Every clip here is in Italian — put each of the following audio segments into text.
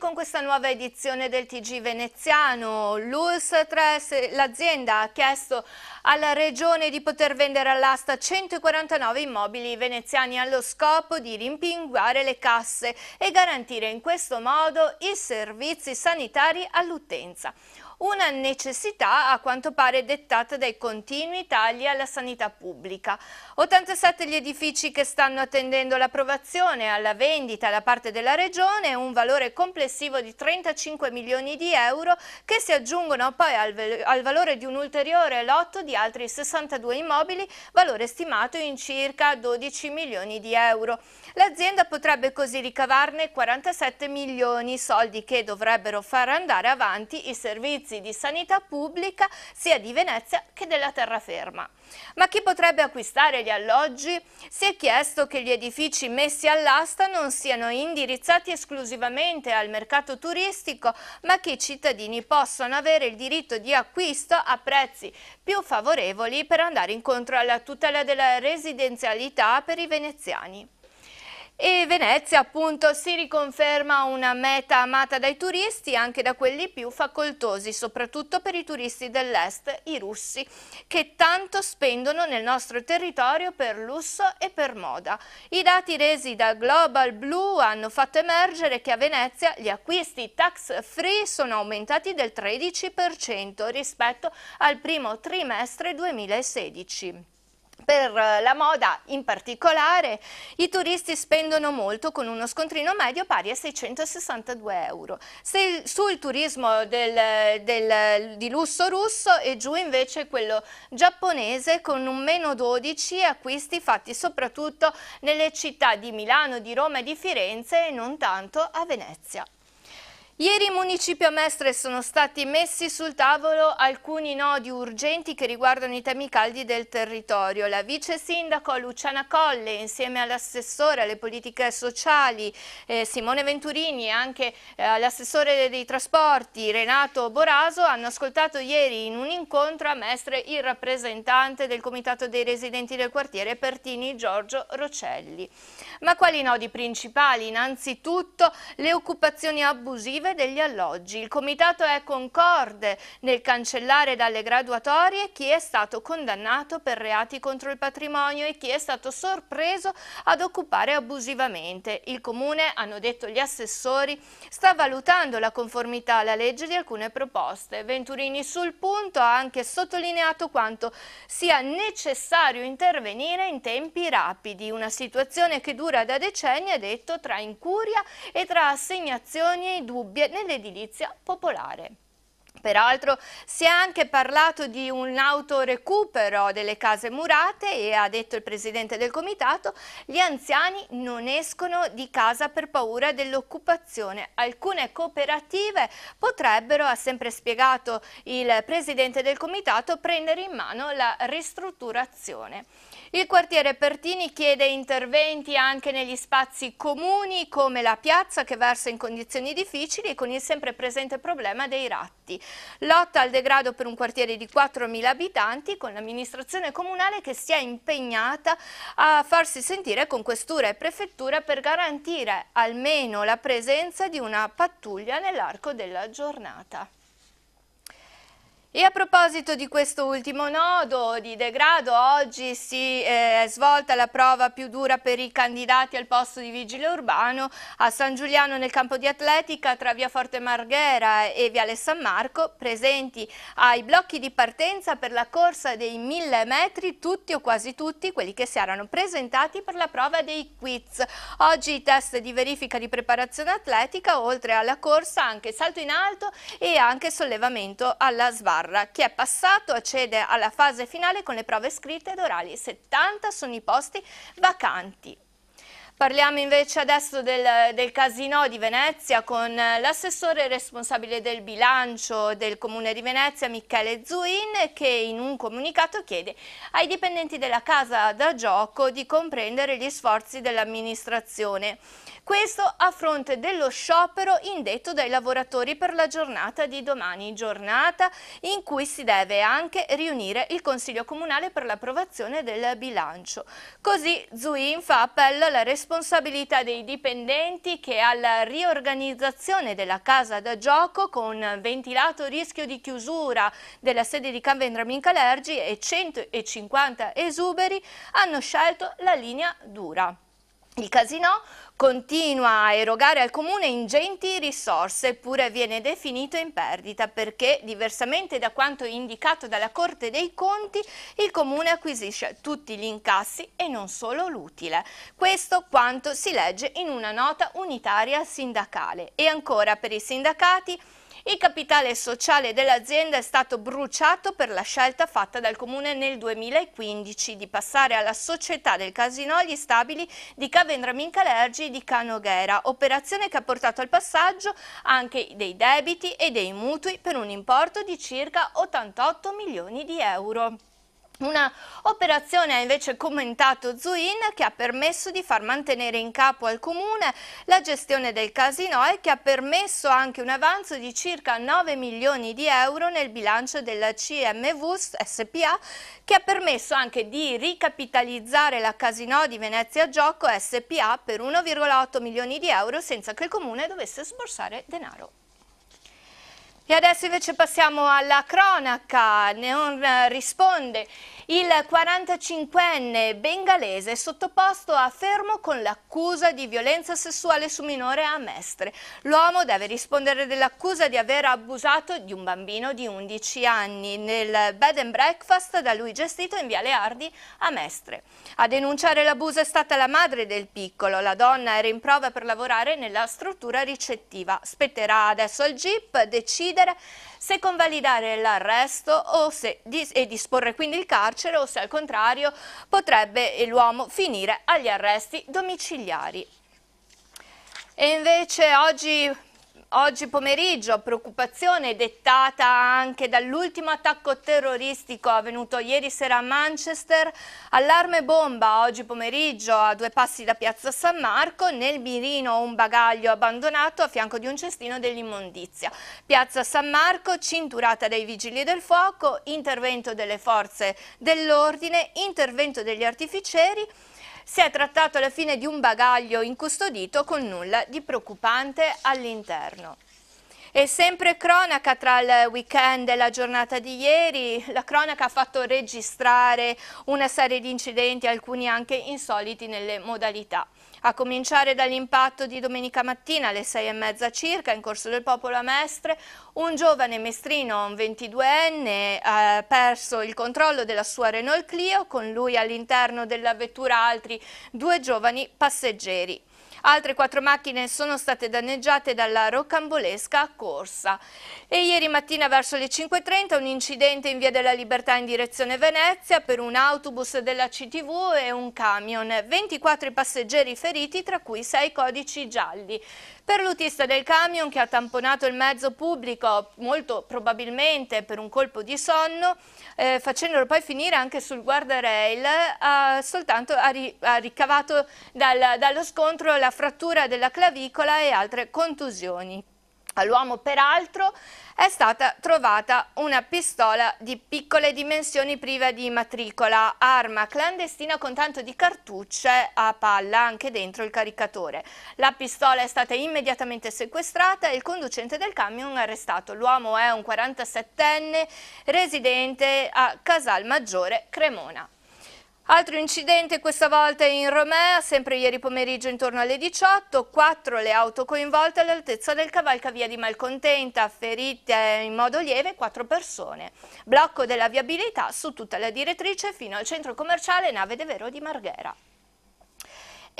con questa nuova edizione del TG veneziano. L'URSS 3, l'azienda, ha chiesto alla Regione di poter vendere all'asta 149 immobili veneziani allo scopo di rimpinguare le casse e garantire in questo modo i servizi sanitari all'utenza una necessità a quanto pare dettata dai continui tagli alla sanità pubblica. 87 gli edifici che stanno attendendo l'approvazione, alla vendita da parte della Regione, un valore complessivo di 35 milioni di euro che si aggiungono poi al, al valore di un ulteriore lotto di altri 62 immobili, valore stimato in circa 12 milioni di euro. L'azienda potrebbe così ricavarne 47 milioni, soldi che dovrebbero far andare avanti i servizi servizi di sanità pubblica sia di Venezia che della terraferma. Ma chi potrebbe acquistare gli alloggi? Si è chiesto che gli edifici messi all'asta non siano indirizzati esclusivamente al mercato turistico, ma che i cittadini possano avere il diritto di acquisto a prezzi più favorevoli per andare incontro alla tutela della residenzialità per i veneziani. E Venezia appunto si riconferma una meta amata dai turisti, anche da quelli più facoltosi, soprattutto per i turisti dell'est, i russi, che tanto spendono nel nostro territorio per lusso e per moda. I dati resi da Global Blue hanno fatto emergere che a Venezia gli acquisti tax free sono aumentati del 13% rispetto al primo trimestre 2016. Per eh, la moda in particolare i turisti spendono molto con uno scontrino medio pari a 662 euro. Se sul turismo del, del, di lusso russo e giù invece quello giapponese con un meno 12 acquisti fatti soprattutto nelle città di Milano, di Roma e di Firenze e non tanto a Venezia. Ieri Municipio e Mestre sono stati messi sul tavolo alcuni nodi urgenti che riguardano i temi caldi del territorio. La vice sindaco Luciana Colle insieme all'assessore alle politiche sociali eh, Simone Venturini e anche eh, all'assessore dei trasporti Renato Boraso hanno ascoltato ieri in un incontro a Mestre il rappresentante del comitato dei residenti del quartiere Pertini Giorgio Rocelli. Ma quali nodi principali? Innanzitutto le occupazioni abusive tariffe degli alloggi. Il comitato è concorde nel cancellare dalle graduatorie chi è stato condannato per reati contro il patrimonio e chi è stato sorpreso ad occupare abusivamente. Il comune, hanno detto gli assessori, sta valutando la conformità alla legge di alcune proposte. Venturini sul punto ha anche sottolineato quanto sia necessario intervenire in tempi rapidi, una situazione che dura da decenni, è detto, tra incuria e tra assegnazioni e dubbi Stabia nell'edilizia popolare. Peraltro si è anche parlato di un autorecupero delle case murate e ha detto il presidente del comitato gli anziani non escono di casa per paura dell'occupazione. Alcune cooperative potrebbero, ha sempre spiegato il presidente del comitato, prendere in mano la ristrutturazione. Il quartiere Pertini chiede interventi anche negli spazi comuni come la piazza che versa in condizioni difficili con il sempre presente problema dei ratti. Lotta al degrado per un quartiere di 4.000 abitanti con l'amministrazione comunale che si è impegnata a farsi sentire con questura e prefettura per garantire almeno la presenza di una pattuglia nell'arco della giornata. E a proposito di questo ultimo nodo di degrado, oggi si eh, è svolta la prova più dura per i candidati al posto di vigile urbano a San Giuliano nel campo di atletica tra via Forte Marghera e viale San Marco, presenti ai blocchi di partenza per la corsa dei mille metri, tutti o quasi tutti quelli che si erano presentati per la prova dei quiz. Oggi i test di verifica di preparazione atletica, oltre alla corsa, anche salto in alto e anche sollevamento alla sbarra. Barra. Chi è passato accede alla fase finale con le prove scritte ed orali. 70 sono i posti vacanti. Parliamo invece adesso del, del casino di Venezia con eh, l'assessore responsabile del bilancio del Comune di Venezia, Michele Zuin, che in un comunicato chiede ai dipendenti della casa da gioco di comprendere gli sforzi dell'amministrazione. Questo a fronte dello sciopero indetto dai lavoratori per la giornata di domani, giornata in cui si deve anche riunire il Consiglio Comunale per l'approvazione del bilancio. Così Zuin fa appello alla responsabilità responsabilità dei dipendenti che alla riorganizzazione della casa da gioco con ventilato rischio di chiusura della sede di Cavendramin Calergi e 150 esuberi hanno scelto la linea dura. Il casino continua a erogare al Comune ingenti risorse, eppure viene definito in perdita perché, diversamente da quanto indicato dalla Corte dei Conti, il Comune acquisisce tutti gli incassi e non solo l'utile. Questo quanto si legge in una nota unitaria sindacale. E ancora per i sindacati... Il capitale sociale dell'azienda è stato bruciato per la scelta fatta dal Comune nel 2015 di passare alla società del casino agli stabili di Cavendra Mincalergi di Canoghera, operazione che ha portato al passaggio anche dei debiti e dei mutui per un importo di circa 88 milioni di euro. Una operazione ha invece commentato Zuin che ha permesso di far mantenere in capo al comune la gestione del casino e che ha permesso anche un avanzo di circa 9 milioni di euro nel bilancio della CMV SPA che ha permesso anche di ricapitalizzare la casino di Venezia Gioco SPA per 1,8 milioni di euro senza che il comune dovesse sborsare denaro. E adesso invece passiamo alla cronaca, Neon risponde il 45enne bengalese è sottoposto a fermo con l'accusa di violenza sessuale su minore a Mestre. L'uomo deve rispondere dell'accusa di aver abusato di un bambino di 11 anni nel bed and breakfast da lui gestito in Viale Ardi a Mestre. A denunciare l'abuso è stata la madre del piccolo. La donna era in prova per lavorare nella struttura ricettiva. Spetterà adesso al GIP decidere se convalidare l'arresto dis e disporre quindi il carcere o se al contrario potrebbe l'uomo finire agli arresti domiciliari. E invece oggi Oggi pomeriggio preoccupazione dettata anche dall'ultimo attacco terroristico avvenuto ieri sera a Manchester, allarme bomba oggi pomeriggio a due passi da Piazza San Marco, nel mirino un bagaglio abbandonato a fianco di un cestino dell'immondizia. Piazza San Marco cinturata dai vigili del fuoco, intervento delle forze dell'ordine, intervento degli artificieri si è trattato alla fine di un bagaglio incustodito con nulla di preoccupante all'interno. E sempre cronaca tra il weekend e la giornata di ieri, la cronaca ha fatto registrare una serie di incidenti, alcuni anche insoliti nelle modalità. A cominciare dall'impatto di domenica mattina alle sei e mezza circa in Corso del Popolo a Mestre, un giovane mestrino, un 22enne, ha perso il controllo della sua Renault Clio, con lui all'interno della vettura altri due giovani passeggeri. Altre quattro macchine sono state danneggiate dalla rocambolesca corsa. E ieri mattina verso le 5.30 un incidente in via della Libertà in direzione Venezia per un autobus della CTV e un camion. 24 passeggeri feriti, tra cui 6 codici gialli. Per l'utista del camion che ha tamponato il mezzo pubblico, molto probabilmente per un colpo di sonno, eh, facendolo poi finire anche sul guardrail, eh, ha, soltanto, ha, ri, ha ricavato dal, dallo scontro la frattura della clavicola e altre contusioni. All'uomo peraltro è stata trovata una pistola di piccole dimensioni priva di matricola, arma clandestina con tanto di cartucce a palla anche dentro il caricatore. La pistola è stata immediatamente sequestrata e il conducente del camion arrestato. L'uomo è un 47enne residente a Casal Maggiore, Cremona. Altro incidente questa volta in Romea, sempre ieri pomeriggio intorno alle 18, quattro le auto coinvolte all'altezza del cavalcavia di Malcontenta, ferite in modo lieve quattro persone. Blocco della viabilità su tutta la direttrice fino al centro commerciale Nave de Vero di Marghera.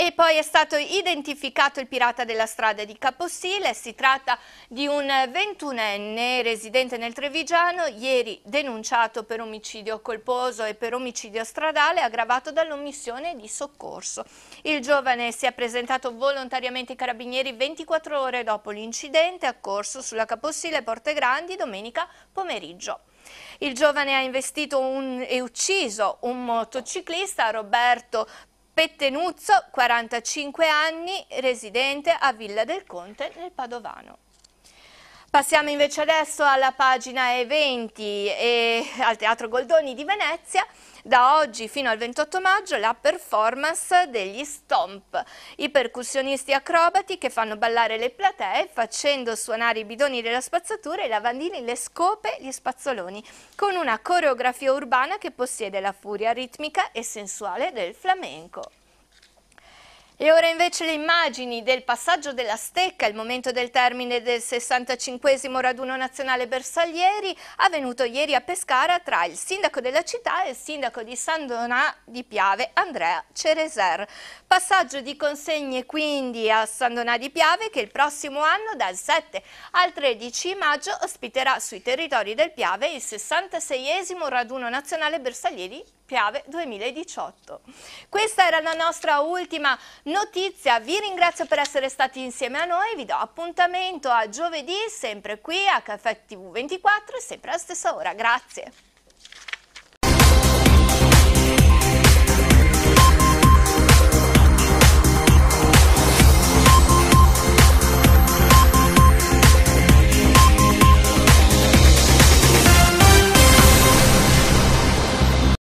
E poi è stato identificato il pirata della strada di Capostile, si tratta di un ventunenne residente nel Trevigiano, ieri denunciato per omicidio colposo e per omicidio stradale aggravato dall'omissione di soccorso. Il giovane si è presentato volontariamente ai carabinieri 24 ore dopo l'incidente accorso sulla Capostile Porte Grandi domenica pomeriggio. Il giovane ha investito un, e ucciso un motociclista, Roberto Pettenuzzo, 45 anni, residente a Villa del Conte nel Padovano. Passiamo invece adesso alla pagina eventi e al Teatro Goldoni di Venezia. Da oggi fino al 28 maggio la performance degli Stomp, i percussionisti acrobati che fanno ballare le platee facendo suonare i bidoni della spazzatura, i lavandini, le scope, gli spazzoloni, con una coreografia urbana che possiede la furia ritmica e sensuale del flamenco. E ora invece le immagini del passaggio della stecca, il momento del termine del 65 raduno nazionale Bersaglieri, avvenuto ieri a Pescara tra il sindaco della città e il sindaco di San Donà di Piave, Andrea Cereser. Passaggio di consegne quindi a San Donà di Piave che il prossimo anno dal 7 al 13 maggio ospiterà sui territori del Piave il 66 raduno nazionale Bersaglieri Piave 2018. Questa era la nostra ultima notizia, vi ringrazio per essere stati insieme a noi, vi do appuntamento a giovedì sempre qui a Caffè TV24 sempre alla stessa ora, grazie.